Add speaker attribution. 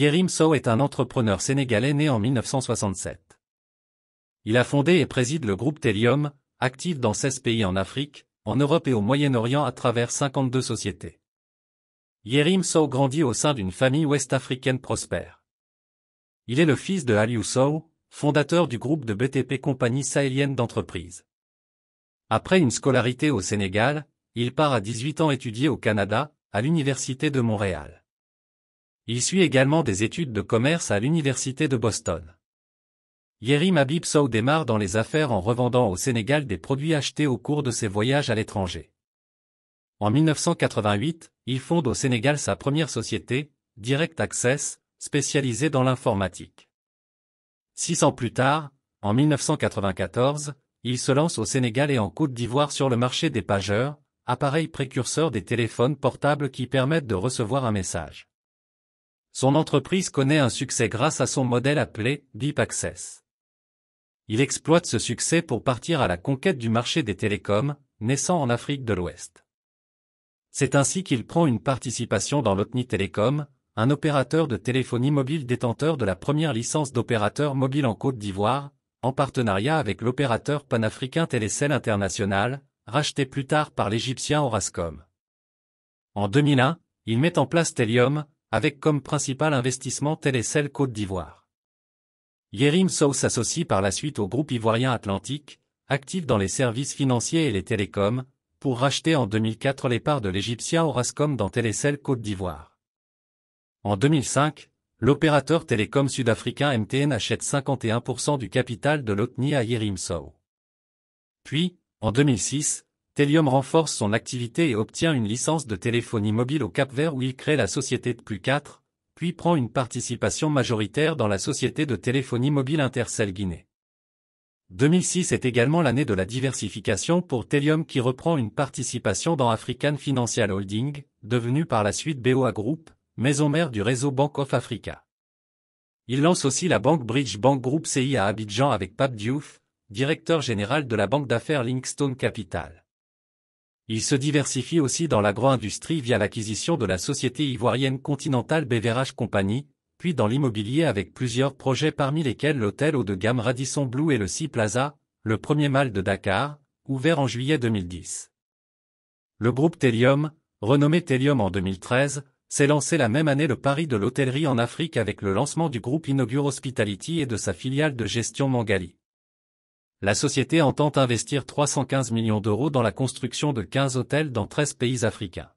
Speaker 1: Yerim Sow est un entrepreneur sénégalais né en 1967. Il a fondé et préside le groupe Telium, actif dans 16 pays en Afrique, en Europe et au Moyen-Orient à travers 52 sociétés. Yerim Sow grandit au sein d'une famille ouest-africaine prospère. Il est le fils de Aliou Sow, fondateur du groupe de BTP Compagnie sahélienne d'entreprise. Après une scolarité au Sénégal, il part à 18 ans étudier au Canada, à l'Université de Montréal. Il suit également des études de commerce à l'Université de Boston. Yerim Habib Sow démarre dans les affaires en revendant au Sénégal des produits achetés au cours de ses voyages à l'étranger. En 1988, il fonde au Sénégal sa première société, Direct Access, spécialisée dans l'informatique. Six ans plus tard, en 1994, il se lance au Sénégal et en Côte d'Ivoire sur le marché des pageurs, appareils précurseurs des téléphones portables qui permettent de recevoir un message. Son entreprise connaît un succès grâce à son modèle appelé Deep Access. Il exploite ce succès pour partir à la conquête du marché des télécoms, naissant en Afrique de l'Ouest. C'est ainsi qu'il prend une participation dans l'OTNI Télécom, un opérateur de téléphonie mobile détenteur de la première licence d'opérateur mobile en Côte d'Ivoire, en partenariat avec l'opérateur panafricain Télécell International, racheté plus tard par l'Égyptien Orascom. En 2001, il met en place Telium, avec comme principal investissement tel Côte d'Ivoire. Yerim Sow s'associe par la suite au groupe ivoirien Atlantique, actif dans les services financiers et les télécoms, pour racheter en 2004 les parts de l'Égyptien Orascom dans Telecel Côte d'Ivoire. En 2005, l'opérateur télécom sud-africain MTN achète 51% du capital de l'OTNI à Yerim Sow. Puis, en 2006, Telium renforce son activité et obtient une licence de téléphonie mobile au Cap-Vert où il crée la société de Plus 4 puis prend une participation majoritaire dans la société de téléphonie mobile Intercell Guinée. 2006 est également l'année de la diversification pour Telium qui reprend une participation dans African Financial Holding, devenue par la suite BOA Group, maison mère du réseau Bank of Africa. Il lance aussi la banque Bridge Bank Group CI à Abidjan avec Pape Diouf, directeur général de la banque d'affaires Linkstone Capital. Il se diversifie aussi dans l'agro-industrie via l'acquisition de la société ivoirienne Continental Beverage Company, puis dans l'immobilier avec plusieurs projets parmi lesquels l'hôtel haut de gamme Radisson Blue et le si Plaza, le premier mall de Dakar, ouvert en juillet 2010. Le groupe Telium, renommé Telium en 2013, s'est lancé la même année le pari de l'hôtellerie en Afrique avec le lancement du groupe Inaugure Hospitality et de sa filiale de gestion Mangali la société entend investir 315 millions d'euros dans la construction de 15 hôtels dans 13 pays africains.